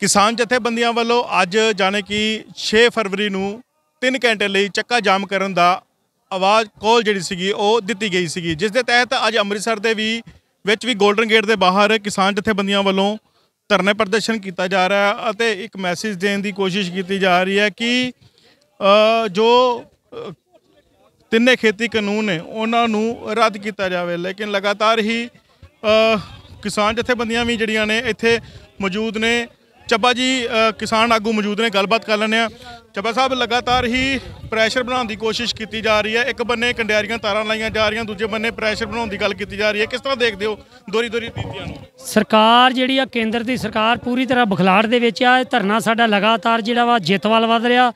ਕਿਸਾਨ ਜਥੇਬੰਦੀਆਂ ਵੱਲੋਂ ਅੱਜ ਜਾਣੇ ਕਿ 6 ਫਰਵਰੀ ਨੂੰ 3 ਘੰਟੇ ਲਈ ਚੱਕਾ ਜਾਮ ਕਰਨ ਦਾ ਆਵਾਜ਼ ਕਾਲ ਜਿਹੜੀ ਸੀਗੀ ਉਹ ਦਿੱਤੀ ਗਈ ਸੀਗੀ ਜਿਸ ਦੇ ਤਹਿਤ ਅੱਜ ਅੰਮ੍ਰਿਤਸਰ ਦੇ ਵੀ ਵਿੱਚ ਵੀ 골ਡਨ ਗੇਟ ਦੇ ਬਾਹਰ ਕਿਸਾਨ ਜਥੇਬੰਦੀਆਂ ਵੱਲੋਂ ਧਰਨੇ ਪ੍ਰਦਰਸ਼ਨ ਕੀਤਾ ਜਾ ਰਿਹਾ ਅਤੇ ਇੱਕ ਮੈਸੇਜ ਦੇਣ ਦੀ ਕੋਸ਼ਿਸ਼ ਕੀਤੀ ਜਾ ਰਹੀ ਹੈ ਕਿ ਜੋ ਤਿੰਨੇ ਖੇਤੀ ਕਾਨੂੰਨ ਨੇ ਉਹਨਾਂ ਨੂੰ ਰੱਦ ਕੀਤਾ ਜਾਵੇ ਲੇਕਿਨ ਲਗਾਤਾਰ ਹੀ ਕਿਸਾਨ ਜਥੇਬੰਦੀਆਂ ਵੀ ਜਿਹੜੀਆਂ ਨੇ ਇੱਥੇ ਮੌਜੂਦ ਨੇ ਚੱਬਾ ਜੀ ਕਿਸਾਨ ਆਗੂ ਮੌਜੂਦ ਨੇ ਗੱਲਬਾਤ ਕਰ ਲੈਣੇ ਆ ਚੱਬਾ ਸਾਹਿਬ ਲਗਾਤਾਰ ਹੀ ਪ੍ਰੈਸ਼ਰ ਬਣਾਉਣ ਦੀ ਕੋਸ਼ਿਸ਼ ਕੀਤੀ ਜਾ ਰਹੀ ਹੈ ਇੱਕ ਬੰਨੇ ਕੰਡਿਆਰੀਆਂ ਤਾਰਾਂ ਲਾਈਆਂ ਜਾ ਰਹੀਆਂ ਦੂਜੇ ਬੰਨੇ ਪ੍ਰੈਸ਼ਰ ਬਣਾਉਣ ਦੀ ਗੱਲ ਕੀਤੀ ਜਾ ਰਹੀ ਹੈ ਕਿਸ ਤਰ੍ਹਾਂ ਦੇਖਦੇ ਹੋ ਦੋਰੀ ਦੋਰੀ ਨੀਤੀਆਂ ਨੂੰ ਸਰਕਾਰ ਜਿਹੜੀ ਆ ਕੇਂਦਰ ਦੀ ਸਰਕਾਰ ਪੂਰੀ ਤਰ੍ਹਾਂ ਬਖਲਾੜ ਦੇ ਵਿੱਚ ਆ ਧਰਨਾ ਸਾਡਾ ਲਗਾਤਾਰ ਜਿਹੜਾ ਵਾ ਜਿੱਤਵਾਲ ਵਧ ਰਿਹਾ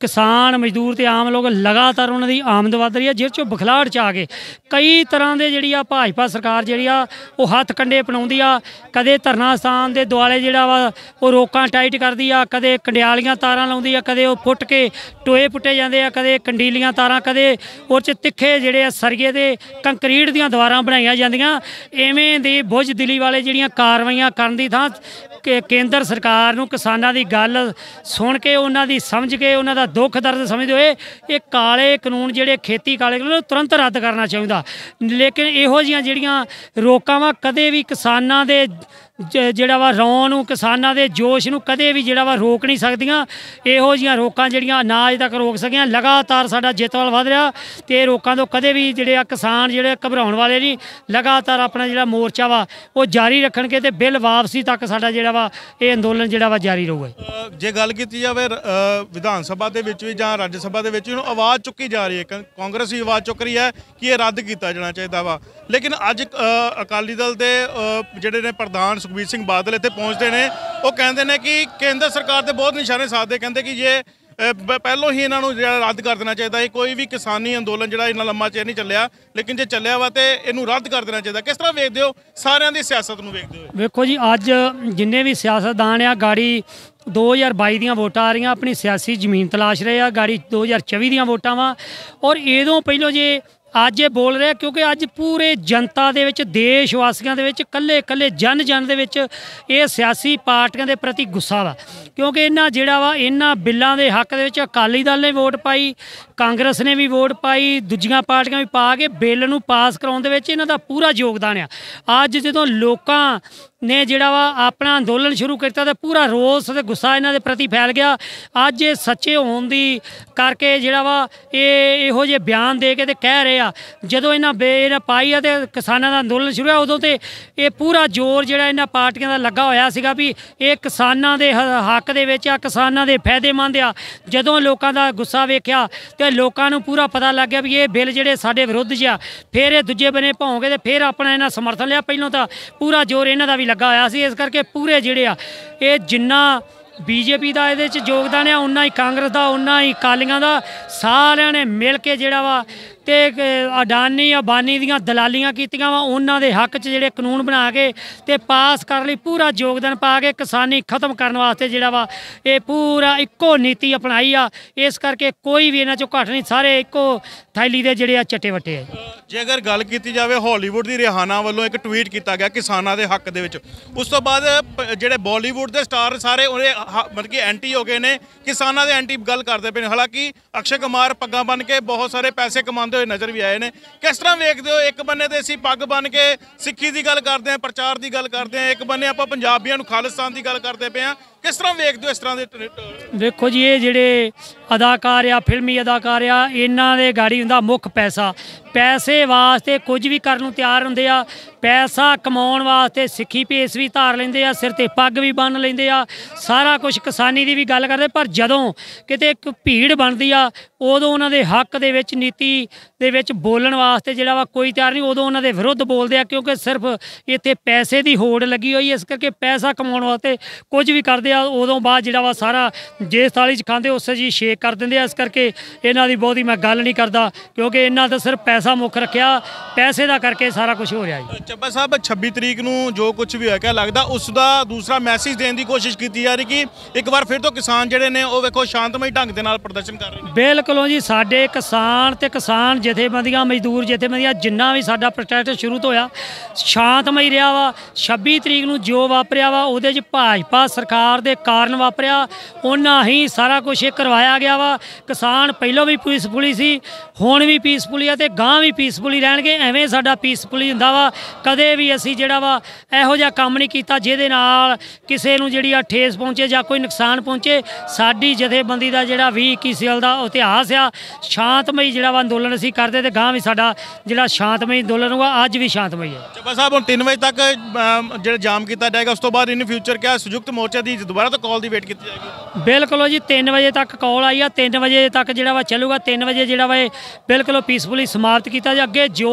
ਕਿਸਾਨ ਮਜ਼ਦੂਰ ਤੇ ਆਮ ਲੋਕ ਲਗਾਤਾਰ ਉਹਨਾਂ ਦੀ ਆਮਦ ਵਧ ਰਹੀ ਹੈ ਜਿਸ ਚੋਂ ਬਖਲਾੜ ਚ ਆ ਗਏ ਕਈ ਤਰ੍ਹਾਂ ਦੇ ਜਿਹੜੀ ਆ ਭਾਜਪਾ ਸਰਕਾਰ ਜਿਹੜੀ ਆ ਉਹ ਹੱਥ ਕੰਡੇ ਪਣਾਉਂਦੀ ਆ ਕਦੇ ਧਰਨਾ ਸਥਾਨ ਦੇ ਦੁਆਲੇ ਜਿਹੜਾ ਵਾ ਉਹ ਰੋਕਾਂ ਟਾਈਟ ਕਰਦੀ ਆ ਕਦੇ ਕੰਡਿਆਲੀਆਂ ਤਾਰਾਂ ਲਾਉਂਦੀ ਆ ਕਦੇ ਉਹ ਫੁੱਟ ਕੇ ਟੋਏ ਪੁੱਟੇ ਜਾਂਦੇ ਆ ਕਦੇ ਕੰਡੀਲੀਆਂ ਤਾਰਾਂ ਕਦੇ ਉਹ ਚ ਤਿੱਖੇ ਜਿਹੜੇ ਆ ਸਰਗੇ ਦੇ ਕੰਕਰੀਟ ਦੀਆਂ ਦੀਵਾਰਾਂ ਬਣਾਈਆਂ ਜਾਂਦੀਆਂ ਐਵੇਂ ਦੀ ਬੁੱਝ ਦਿਲੀ ਵਾਲੇ ਜਿਹੜੀਆਂ ਕਾਰਵਾਈਆਂ ਕਰਨ ਦੀ ਥਾਂ ਕਿ ਕੇਂਦਰ ਸਰਕਾਰ ਨੂੰ ਕਿਸਾਨਾਂ ਦੀ ਗੱਲ ਸੁਣ ਕੇ ਉਹਨਾਂ ਦੀ ਸਮਝ ਕੇ ਉਹਨਾਂ ਦਾ ਦੁੱਖ ਦਰਦ ਸਮਝਦੇ ਹੋਏ ਇਹ ਕਾਲੇ ਕਾਨੂੰਨ ਜਿਹੜੇ ਖੇਤੀ ਕਾਲੇ ਨੂੰ ਤੁਰੰਤ ਰੱਦ ਕਰਨਾ ਚਾਹੀਦਾ ਲੇਕਿਨ ਇਹੋ ਜੀਆਂ ਜਿਹੜੀਆਂ ਰੋਕਾਂ ਵਾ ਕਦੇ ਵੀ ਕਿਸਾਨਾਂ ਦੇ ਜਿਹੜਾ ਵਾ ਰੌਣ ਨੂੰ ਕਿਸਾਨਾਂ ਦੇ ਜੋਸ਼ ਨੂੰ ਕਦੇ ਵੀ ਜਿਹੜਾ ਵਾ ਰੋਕ ਨਹੀਂ ਸਕਦੀਆਂ ਇਹੋ ਜੀਆਂ ਰੋਕਾਂ ਜਿਹੜੀਆਂ ਅਨਾਜ ਤੱਕ ਰੋਕ ਸਕੀਆਂ ਲਗਾਤਾਰ ਸਾਡਾ ਜਿੱਤਵਾਲ ਵਧ ਰਿਹਾ ਤੇ ਰੋਕਾਂ ਤੋਂ ਕਦੇ ਵੀ ਜਿਹੜੇ ਆ ਕਿਸਾਨ ਜਿਹੜੇ ਘਬਰਾਉਣ ਵਾਲੇ ਨਹੀਂ ਲਗਾਤਾਰ ਆਪਣਾ ਜਿਹੜਾ ਮੋਰਚਾ ਵਾ ਉਹ ਜਾਰੀ ਰੱਖਣਗੇ ਤੇ ਬਿੱਲ ਵਾਪਸੀ ਤੱਕ ਸਾਡਾ ਜਿਹੜਾ ਵਾ ਇਹ ਅੰਦੋਲਨ ਜਿਹੜਾ ਵਾ ਜਾਰੀ ਰਹੂਗਾ ਜੇ ਗੱਲ ਕੀਤੀ ਜਾਵੇ ਵਿਧਾਨ ਸਭਾ ਦੇ ਵਿੱਚ ਵੀ ਜਾਂ ਰਾਜ ਸਭਾ ਦੇ ਵਿੱਚ ਇਹਨੂੰ ਆਵਾਜ਼ ਚੁੱਕੀ ਜਾ ਰਹੀ ਹੈ ਕਾਂਗਰਸ ਦੀ ਆਵਾਜ਼ ਚੁੱਕ ਰਹੀ ਹੈ ਕਿ ਇਹ ਰੱਦ ਕੀਤਾ ਜਾਣਾ ਚਾਹੀਦਾ ਵਾ ਲੇਕਿਨ ਅੱਜ ਅਕਾਲੀ ਦਲ ਦੇ ਜਿਹੜੇ ਨੇ ਪ੍ਰਧਾਨ ਸੁਖਬੀਰ ਸਿੰਘ ਬਾਦਲ ਇੱਥੇ ਪਹੁੰਚਦੇ ਨੇ ਉਹ ਕਹਿੰਦੇ ਨੇ ਕਿ ਕੇਂਦਰ ਸਰਕਾਰ ਦੇ ਬਹੁਤ ਨਿਸ਼ਾਨੇ ਸਾਧਦੇ ਕਹਿੰਦੇ ਕਿ ਇਹ ਪਹਿਲੋਂ ਹੀ ਇਹਨਾਂ ਨੂੰ ਰੱਦ ਕਰ ਦੇਣਾ ਚਾਹੀਦਾ ਸੀ ਕੋਈ ਵੀ ਕਿਸਾਨੀ ਅੰਦੋਲਨ ਜਿਹੜਾ ਇਹਨਾਂ ਲੰਮਾ ਚਿਰ ਨਹੀਂ ਚੱਲਿਆ ਲੇਕਿਨ ਜੇ ਚੱਲਿਆ ਵਾ ਤੇ ਇਹਨੂੰ ਰੱਦ ਕਰ ਦੇਣਾ ਚਾਹੀਦਾ ਕਿਸ ਤਰ੍ਹਾਂ ਵੇਖਦੇ ਹੋ ਸਾਰਿਆਂ ਦੀ ਸਿਆਸਤ ਨੂੰ ਵੇਖਦੇ ਹੋ ਵੇਖੋ ਜੀ ਅੱਜ ਜਿੰਨੇ ਵੀ ਸਿਆਸਤਦਾਨ ਆ ਗਾੜੀ 2022 ਦੀਆਂ ਵੋਟਾਂ ਆ ਰਹੀਆਂ ਆਪਣੀ ਸਿਆਸੀ ਜ਼ਮੀਨ ਤਲਾਸ਼ ਰਹੇ ਆ ਗਾੜੀ 2024 ਦੀਆਂ ਵੋਟਾਂ ਵਾ ਔਰ ਇਹਦੋਂ ਪਹਿਲੋਂ ਜੇ ਅੱਜ ਇਹ ਬੋਲ ਰਿਹਾ ਕਿਉਂਕਿ ਅੱਜ ਪੂਰੇ ਜਨਤਾ ਦੇ ਵਿੱਚ ਦੇਸ਼ ਵਾਸੀਆਂ ਦੇ ਵਿੱਚ ਕੱਲੇ ਕੱਲੇ ਜਨ ਜਨ ਦੇ ਵਿੱਚ ਇਹ ਸਿਆਸੀ ਪਾਰਟੀਆਂ ਦੇ ਪ੍ਰਤੀ ਗੁੱਸਾ ਵਾ ਕਿਉਂਕਿ ਇਹਨਾਂ ਜਿਹੜਾ ਵਾ ਇਹਨਾਂ ਬਿੱਲਾਂ ਦੇ ਹੱਕ ਦੇ ਵਿੱਚ ਅਕਾਲੀ ਦਲ ਨੇ ਵੋਟ ਪਾਈ ਕਾਂਗਰਸ ਨੇ ਵੀ ਵੋਟ ਪਾਈ ਦੂਜੀਆਂ ਪਾਰਟੀਆਂ ਵੀ ਪਾ ਕੇ ਬਿੱਲ ਨੂੰ ਪਾਸ ਕਰਾਉਣ ਦੇ ਵਿੱਚ ਇਹਨਾਂ ਦਾ ਪੂਰਾ ਯੋਗਦਾਨ ਆ ਅੱਜ ਜਦੋਂ ਲੋਕਾਂ ਨੇ ਜਿਹੜਾ ਵਾ ਆਪਣਾ ਅੰਦੋਲਨ ਸ਼ੁਰੂ ਕੀਤਾ ਤੇ ਪੂਰਾ ਰੋਸ ਤੇ ਗੁੱਸਾ ਇਹਨਾਂ ਦੇ ਪ੍ਰਤੀ ਫੈਲ ਗਿਆ ਅੱਜ ਇਹ ਸੱਚੇ ਹੋਣ ਦੀ ਕਰਕੇ ਜਿਹੜਾ ਵਾ ਇਹ ਇਹੋ ਜਿਹੇ ਬਿਆਨ ਦੇ ਕੇ ਤੇ ਕਹਿ ਰਹੇ ਆ ਜਦੋਂ ਇਹਨਾਂ ਬੇ ਇਹਨਾਂ ਪਾਈ ਆ ਤੇ ਕਿਸਾਨਾਂ ਦਾ ਅੰਦੋਲਨ ਸ਼ੁਰੂ ਹੋਇਆ ਉਦੋਂ ਤੇ ਇਹ ਪੂਰਾ ਜ਼ੋਰ ਜਿਹੜਾ ਇਹਨਾਂ ਪਾਰਟੀਆਂ ਦਾ ਲੱਗਾ ਹੋਇਆ ਸੀਗਾ ਵੀ ਇਹ ਕਿਸਾਨਾਂ ਦੇ ਹੱਕ ਦੇ ਵਿੱਚ ਆ ਕਿਸਾਨਾਂ ਦੇ ਫਾਇਦੇਮੰਦ ਆ ਜਦੋਂ ਲੋਕਾਂ ਦਾ ਗੁੱਸਾ ਵੇਖਿਆ ਤੇ ਲੋਕਾਂ ਨੂੰ ਪੂਰਾ ਪਤਾ ਲੱਗ ਗਿਆ ਵੀ ਇਹ ਬਿੱਲ ਜਿਹੜੇ ਸਾਡੇ ਵਿਰੁੱਧ ਜਿਆ ਫਿਰ ਇਹ ਦੂਜੇ ਬਨੇ ਭੌਂਗੇ ਤੇ ਫਿਰ ਆਪਣਾ ਇਹਨਾਂ ਸਮਰਥਨ ਲਿਆ ਪਹਿਲਾਂ ਤਾਂ ਪੂਰਾ ਜ਼ੋਰ ਇਹਨਾਂ ਦਾ ਵੀ ਲੱਗਾ ਹੋਇਆ ਸੀ ਇਸ ਕਰਕੇ ਪੂਰੇ ਜਿਹੜੇ ਆ ਇਹ ਜਿੰਨਾ ਬੀਜੇਪੀ ਦਾ ਇਹਦੇ ਚ ਯੋਗਦਾਨ ਆ ਉਨਾ ਹੀ ਕਾਂਗਰਸ ਦਾ ਉਨਾ ਹੀ ਕਾਲੀਆਂ ਦਾ ਸਾਰਿਆਂ ਨੇ ਮਿਲ ਕੇ ਜਿਹੜਾ ਵਾ ਕਿ ਅਡਾਨੀ ਅਬਾਨੀ ਦੀਆਂ ਦਲਾਲੀਆਂ ਕੀਤੀਆਂ ਵਾ ਉਹਨਾਂ ਦੇ ਹੱਕ 'ਚ ਜਿਹੜੇ ਕਾਨੂੰਨ ਬਣਾ ਕੇ ਤੇ ਪਾਸ ਕਰਨ ਲਈ ਪੂਰਾ ਯੋਗਦਾਨ ਪਾ ਕੇ ਕਿਸਾਨੀ ਖਤਮ ਕਰਨ ਵਾਸਤੇ ਜਿਹੜਾ ਵਾ ਇਹ ਪੂਰਾ ਇੱਕੋ ਨੀਤੀ ਅਪਣਾਈ ਆ ਇਸ ਕਰਕੇ ਕੋਈ ਵੀ ਇਹਨਾਂ 'ਚੋਂ ਘੱਟ ਨਹੀਂ ਸਾਰੇ ਇੱਕੋ ਥੈਲੀ ਦੇ ਜਿਹੜੇ ਆ ਚਟੇ ਵਟੇ ਜੇਕਰ ਗੱਲ ਕੀਤੀ ਜਾਵੇ ਹਾਲੀਵੁੱਡ ਦੀ ਰਿਹਾਨਾ ਵੱਲੋਂ ਇੱਕ ਟਵੀਟ ਕੀਤਾ ਗਿਆ ਕਿਸਾਨਾਂ ਦੇ ਹੱਕ ਦੇ ਵਿੱਚ ਉਸ ਤੋਂ ਬਾਅਦ ਜਿਹੜੇ ਬਾਲੀਵੁੱਡ ਦੇ ਸਟਾਰ ਸਾਰੇ ਉਹ ਮਤਲਬ ਕਿ ਐਂਟੀ ਹੋ ਗਏ ਨੇ ਕਿਸਾਨਾਂ ਦੇ ਐਂਟੀ ਗੱਲ ਕਰਦੇ ਪਏ ਨੇ ਹਾਲਾਂਕਿ ਅਕਸ਼ੇ ਕੁਮਾਰ ਪੱਗਾਂ ਬਣ ਕੇ ਬਹੁਤ ਸਾਰੇ ਪੈਸੇ ਕਮਾਉਂਦੇ ਹੋਏ ਨਜ਼ਰ ਵੀ ਆਏ ਨੇ ਕਿਸ ਤਰ੍ਹਾਂ ਵੇਖਦੇ ਹੋ ਇੱਕ ਬੰਨੇ ਤੇ ਅਸੀਂ ਪੱਗ ਬੰਨ ਕੇ ਸਿੱਖੀ ਦੀ ਗੱਲ ਕਰਦੇ ਆ ਪ੍ਰਚਾਰ ਦੀ ਗੱਲ ਕਰਦੇ ਆ ਇੱਕ ਬੰਨੇ ਆਪਾਂ ਪੰਜਾਬੀਆਂ ਨੂੰ ਖਾਲਿਸਤਾਨ ਦੀ ਗੱਲ ਕਰਦੇ ਪਏ ਆ ਕਿਸ ਤਰ੍ਹਾਂ ਵੇਖਦੇ ਹੋ ਇਸ ਤਰ੍ਹਾਂ ਦੇ ਦੇਖੋ ਜੀ ਇਹ ਜਿਹੜੇ ਅਦਾਕਾਰ ਆ ਫਿਲਮੀ ਅਦਾਕਾਰ ਆ ਇਹਨਾਂ ਦੇ ਗਾੜੀ ਹੁੰਦਾ ਮੁੱਖ ਪੈਸਾ ਪੈਸੇ ਵਾਸਤੇ ਕੁਝ ਵੀ ਕਰਨ ਨੂੰ ਤਿਆਰ ਹੁੰਦੇ ਆ ਪੈਸਾ ਕਮਾਉਣ ਵਾਸਤੇ ਸਿੱਖੀ ਭੇਸ ਵੀ ਧਾਰ ਲੈਂਦੇ ਆ ਸਿਰ ਤੇ ਪੱਗ ਵੀ ਬੰਨ ਲੈਂਦੇ ਆ ਸਾਰਾ ਕੁਝ ਕਿਸਾਨੀ ਦੀ ਵੀ ਗੱਲ ਕਰਦੇ ਪਰ ਜਦੋਂ ਕਿਤੇ ਇੱਕ ਭੀੜ ਬਣਦੀ ਆ ਉਦੋਂ ਉਹਨਾਂ ਦੇ ਹੱਕ ਦੇ ਵਿੱਚ ਨੀਤੀ ਦੇ ਵਿੱਚ ਬੋਲਣ ਵਾਸਤੇ ਜਿਹੜਾ ਵਾ ਕੋਈ ਤਿਆਰ ਨਹੀਂ ਉਦੋਂ ਉਹਨਾਂ ਦੇ ਵਿਰੁੱਧ ਬੋਲਦੇ ਆ ਕਿਉਂਕਿ ਸਿਰਫ ਇੱਥੇ ਪੈਸੇ ਦੀ ਹੋੜ ਲੱਗੀ ਹੋਈ ਇਸ ਕਰਕੇ ਪੈਸਾ ਕਮਾਉਣ ਵਾਸਤੇ ਕੁਝ ਵੀ ਕਰਦੇ ਦਿੰਦੇ ਆ ਉਦੋਂ ਬਾਅਦ ਜਿਹੜਾ ਵਾ ਸਾਰਾ ਜੇ ਥਾਲੀ 'ਚ ਖਾਂਦੇ ਉਸੇ ਜੀ ਸ਼ੇਕ ਕਰ ਦਿੰਦੇ ਆ ਇਸ ਕਰਕੇ ਇਹਨਾਂ ਦੀ ਬਹੁਤੀ ਮੈਂ ਗੱਲ ਨਹੀਂ ਕਰਦਾ ਕਿਉਂਕਿ ਇਹਨਾਂ ਦਾ ਸਿਰਫ ਪੈਸਾ ਮੁੱਖ ਰੱਖਿਆ ਪੈਸੇ ਦਾ ਕਰਕੇ ਸਾਰਾ ਕੁਝ ਹੋ ਰਿਹਾ ਜੀ ਚੱਬਾ ਸਾਹਿਬ 26 ਤਰੀਕ ਨੂੰ ਜੋ ਕੁਝ ਵੀ ਹੋਇਆ ਕਿਆ ਲੱਗਦਾ ਉਸ ਦਾ ਦੂਸਰਾ ਮੈਸੇਜ ਦੇਣ ਦੀ ਕੋਸ਼ਿਸ਼ ਕੀਤੀ ਜਾ ਰਹੀ ਕਿ ਇੱਕ ਵਾਰ ਫਿਰ ਤੋਂ ਕਿਸਾਨ ਜਿਹੜੇ ਨੇ ਉਹ ਵੇਖੋ ਸ਼ਾਂਤਮਈ ਢੰਗ ਦੇ ਨਾਲ ਪ੍ਰਦਰਸ਼ਨ ਕਰ ਰਹੇ ਨੇ ਬਿਲਕੁਲ ਜੀ ਸਾਡੇ ਕਿਸਾਨ ਤੇ ਕਿਸਾਨ ਜਥੇਬੰਦੀਆਂ ਮਜ਼ਦੂਰ ਜਥੇਬੰਦੀਆਂ ਜਿੰਨਾ ਵੀ ਸਾਡਾ ਪ੍ਰੋਟੈਸਟ ਸ਼ੁਰੂ ਤੋਂ ਹੋਇਆ ਸ਼ਾਂਤਮਈ ਰਿਹਾ ਵਾ 26 ਤਰੀਕ ਨੂੰ ਜੋ ਵਾਪਰਿਆ ਵਾ ਉਹਦੇ 'ਚ ਭਾਜਪਾ ਸਰਕਾਰ ਹੜਤਾਲ ਦੇ ਕਾਰਨ ਵਾਪਰਿਆ ਉਹਨਾਂ ਹੀ ਸਾਰਾ ਕੁਝ ਇਹ ਕਰਵਾਇਆ ਗਿਆ ਵਾ ਕਿਸਾਨ ਪਹਿਲਾਂ ਵੀ ਪੁਲਿਸ ਪੁਲੀ ਸੀ ਹੁਣ ਵੀ ਪੀਸਫੁਲੀ ਆ ਤੇ ਗਾਂ ਵੀ ਪੀਸਫੁਲੀ ਰਹਿਣਗੇ ਐਵੇਂ ਸਾਡਾ ਪੀਸਫੁਲੀ ਹੁੰਦਾ ਵਾ ਕਦੇ ਵੀ ਅਸੀਂ ਜਿਹੜਾ ਵਾ ਇਹੋ ਜਿਹਾ ਕੰਮ ਨਹੀਂ ਕੀਤਾ ਜਿਹਦੇ ਨਾਲ ਕਿਸੇ ਨੂੰ ਜਿਹੜੀ ਆ ਠੇਸ ਪਹੁੰਚੇ ਜਾਂ ਕੋਈ ਨੁਕਸਾਨ ਪਹੁੰਚੇ ਸਾਡੀ ਜਥੇਬੰਦੀ ਦਾ ਜਿਹੜਾ 2021 ਸਾਲ ਦਾ ਇਤਿਹਾਸ ਆ ਸ਼ਾਂਤਮਈ ਜਿਹੜਾ ਵਾ ਅੰਦੋਲਨ ਅਸੀਂ ਕਰਦੇ ਤੇ ਗਾਂ ਵੀ ਸਾਡਾ ਜਿਹੜਾ ਸ਼ਾਂਤਮਈ ਅੰਦੋਲਨ ਹੋਗਾ ਅੱਜ ਵੀ ਸ਼ਾਂਤਮਈ ਹੈ ਚੱਬਾ ਸਾਹਿਬ ਹੁਣ 3 ਵਜੇ ਤੱਕ ਜਿਹੜਾ ਜਾਮ ਕੀਤਾ ਜਾਏਗਾ ਉਸ ਤੋਂ ਬਾਅਦ ਇਨ ਫਿਊਚਰ ਕਿਆ ਸੁਜੁਕਤ ਮੋਰਚਾ ਦੀ ਦੁਬਾਰਾ ਤੋਂ ਕਾਲ ਦੀ ਵੇਟ ਕੀਤੀ ਜਾਏਗੀ ਬਿਲਕੁਲ ਜੀ 3 ਵਜੇ ਤੱਕ ਕਾਲ ਆਈ ਆ 3 ਵਜੇ ਤੱਕ ਜਿਹੜਾ ਵਾ ਚੱਲੂਗਾ 3 ਵਜੇ ਜਿਹੜਾ ਵਾ ਬਿਲਕੁਲ ਪੀਸਫੁਲੀ ਸਮਾਪਤ ਕੀਤਾ ਜਾ ਅੱਗੇ ਜੋ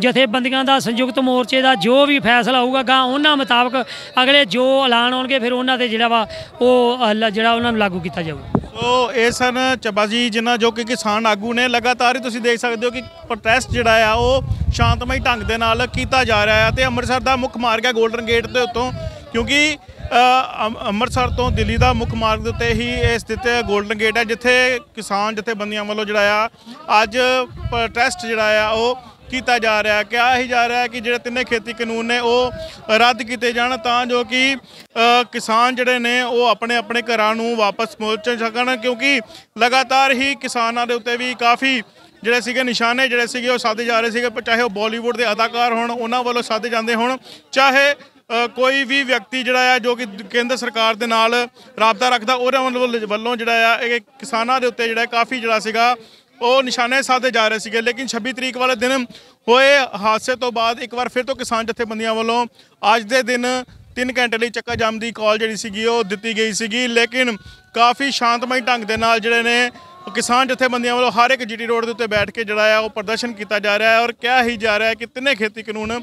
ਜਥੇਬੰਦੀਆਂ ਦਾ ਸੰਯੁਕਤ ਮੋਰਚੇ ਦਾ ਜੋ ਵੀ ਫੈਸਲਾ ਹੋਊਗਾ ਗਾ ਉਹਨਾਂ ਮੁਤਾਬਕ ਅਗਲੇ ਜੋ ਐਲਾਨ ਹੋਣਗੇ ਫਿਰ ਉਹਨਾਂ ਤੇ ਜਿਹੜਾ ਵਾ ਉਹ ਜਿਹੜਾ ਉਹਨਾਂ ਨੂੰ ਲਾਗੂ ਕੀਤਾ ਜਾਊਗਾ ਸੋ ਇਹ ਸਨ ਚੱਬਾ ਜੀ ਜਿਨ੍ਹਾਂ ਜੋ ਕਿ ਕਿਸਾਨ ਆਗੂ ਨੇ ਲਗਾਤਾਰ ਹੀ ਤੁਸੀਂ ਦੇਖ ਸਕਦੇ ਹੋ ਕਿ ਪ੍ਰੋਟੈਸਟ ਜਿਹੜਾ ਆ ਉਹ ਸ਼ਾਂਤਮਈ ਢੰਗ ਦੇ ਨਾਲ ਕੀਤਾ ਜਾ ਰਿਹਾ ਹੈ ਤੇ ਅੰਮ੍ਰਿਤਸਰ ਦਾ ਮੁੱਖ ਮਾਰਗ ਹੈ 골ਡਨ ਗੇਟ ਦੇ ਉੱਤੋਂ ਕਿਉਂਕਿ ਅੰਮ੍ਰਿਤਸਰ ਤੋਂ ਦਿੱਲੀ ਦਾ ਮੁੱਖ ਮਾਰਗ ਦੇ ਉੱਤੇ ਹੀ ਇਹ ਸਥਿਤ ਗੋਲਡਨ ਗੇਟ ਹੈ ਜਿੱਥੇ ਕਿਸਾਨ ਜਥੇਬੰਦੀਆਂ ਵੱਲੋਂ ਜਿਹੜਾ ਆ ਅੱਜ ਪ੍ਰੋਟੈਸਟ ਜਿਹੜਾ ਆ ਉਹ ਕੀਤਾ ਜਾ ਰਿਹਾ ਹੈ ਕਿਹਾ ਹੀ ਜਾ ਰਿਹਾ ਕਿ ਜਿਹੜੇ ਤਿੰਨੇ ਖੇਤੀ ਕਾਨੂੰਨ ਨੇ ਉਹ ਰੱਦ ਕੀਤੇ ਜਾਣ ਤਾਂ ਜੋ ਕਿ ਕਿਸਾਨ ਜਿਹੜੇ ਨੇ ਉਹ ਆਪਣੇ ਆਪਣੇ ਘਰਾਂ ਨੂੰ ਵਾਪਸ ਪਹੁੰਚ ਸਕਣ ਕਿਉਂਕਿ ਲਗਾਤਾਰ ਹੀ ਕਿਸਾਨਾਂ ਦੇ ਉੱਤੇ ਵੀ ਕਾਫੀ ਜਿਹੜੇ ਸੀਗੇ ਨਿਸ਼ਾਨੇ ਜਿਹੜੇ ਸੀਗੇ ਉਹ ਸਾਦੇ ਜਾ ਰਹੇ ਸੀਗੇ ਚਾਹੇ ਉਹ ਬਾਲੀਵੁੱਡ ਦੇ ਅਦਾਕਾਰ ਹੋਣ ਉਹਨਾਂ ਵੱਲੋਂ ਸਾਦੇ ਜਾਂਦੇ ਹੋਣ ਚਾਹੇ ਕੋਈ ਵੀ ਵਿਅਕਤੀ ਜਿਹੜਾ ਆ ਜੋ ਕਿ ਕੇਂਦਰ ਸਰਕਾਰ ਦੇ ਨਾਲ ਰਾਬਤਾ ਰੱਖਦਾ ਉਹਦੇ ਵੱਲੋਂ ਜਿਹੜਾ ਆ ਇਹ ਕਿਸਾਨਾਂ ਦੇ ਉੱਤੇ ਜਿਹੜਾ ਕਾਫੀ ਜਿਹੜਾ ਸੀਗਾ ਉਹ ਨਿਸ਼ਾਨੇ ਸਾਧੇ ਜਾ ਰਹੇ ਸੀਗੇ ਲੇਕਿਨ 26 ਤਰੀਕ ਵਾਲੇ ਦਿਨ ਹੋਏ ਹਾਦਸੇ ਤੋਂ ਬਾਅਦ ਇੱਕ ਵਾਰ ਫਿਰ ਤੋਂ ਕਿਸਾਨ ਜਥੇਬੰਦੀਆਂ ਵੱਲੋਂ ਅੱਜ ਦੇ ਦਿਨ 3 ਘੰਟੇ ਲਈ ਚੱਕਾ ਜਾਮ ਦੀ ਕਾਲ ਜਿਹੜੀ ਸੀਗੀ ਉਹ ਦਿੱਤੀ ਗਈ ਸੀਗੀ ਲੇਕਿਨ ਕਾਫੀ ਸ਼ਾਂਤਮਈ ਢੰਗ ਦੇ ਨਾਲ ਜਿਹੜੇ ਨੇ ਕਿਸਾਨ ਜਥੇਬੰਦੀਆਂ ਵੱਲੋਂ ਹਰ ਇੱਕ ਜੀਟੀ ਰੋਡ ਦੇ ਉੱਤੇ ਬੈਠ ਕੇ ਜਿਹੜਾ ਆ ਉਹ ਪ੍ਰਦਰਸ਼ਨ ਕੀਤਾ ਜਾ ਰਿਹਾ ਹੈ ਔਰ ਕਿਹਾ ਹੀ ਜਾ ਰਿਹਾ ਹੈ ਕਿ ਤਿੰਨੇ ਖੇਤੀ ਕਾਨੂੰਨ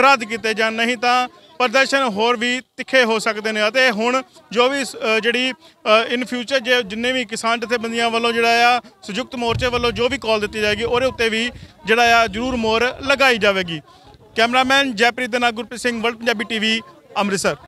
ਰੱਦ ਕੀਤੇ ਜਾਣ ਨਹੀਂ ਤਾਂ ਪ੍ਰਦਰਸ਼ਨ ਹੋਰ ਵੀ ਤਿੱਖੇ ਹੋ ਸਕਦੇ ਨੇ ਅਤੇ ਹੁਣ ਜੋ ਵੀ ਜਿਹੜੀ ਇਨ ਫਿਊਚਰ ਜੇ ਜਿੰਨੇ ਵੀ ਕਿਸਾਨ ਜਥੇਬੰਦੀਆਂ ਵੱਲੋਂ ਜਿਹੜਾ ਆ ਸੁਜੁਕਤ ਮੋਰਚੇ ਵੱਲੋਂ ਜੋ ਵੀ ਕਾਲ ਦਿੱਤੀ ਜਾਏਗੀ ਉਹਦੇ ਉੱਤੇ ਵੀ ਜਿਹੜਾ ਆ ਜ਼ਰੂਰ ਮੋਹਰ ਲਗਾਈ ਜਾਵੇਗੀ ਕੈਮਰਾਮੈਨ ਜੈਪ੍ਰੀਤ ਦੇ ਗੁਰਪ੍ਰੀਤ ਸਿੰਘ ਵਰਲਡ ਪੰਜਾਬੀ ਟੀਵੀ ਅੰਮ੍ਰਿਤਸਰ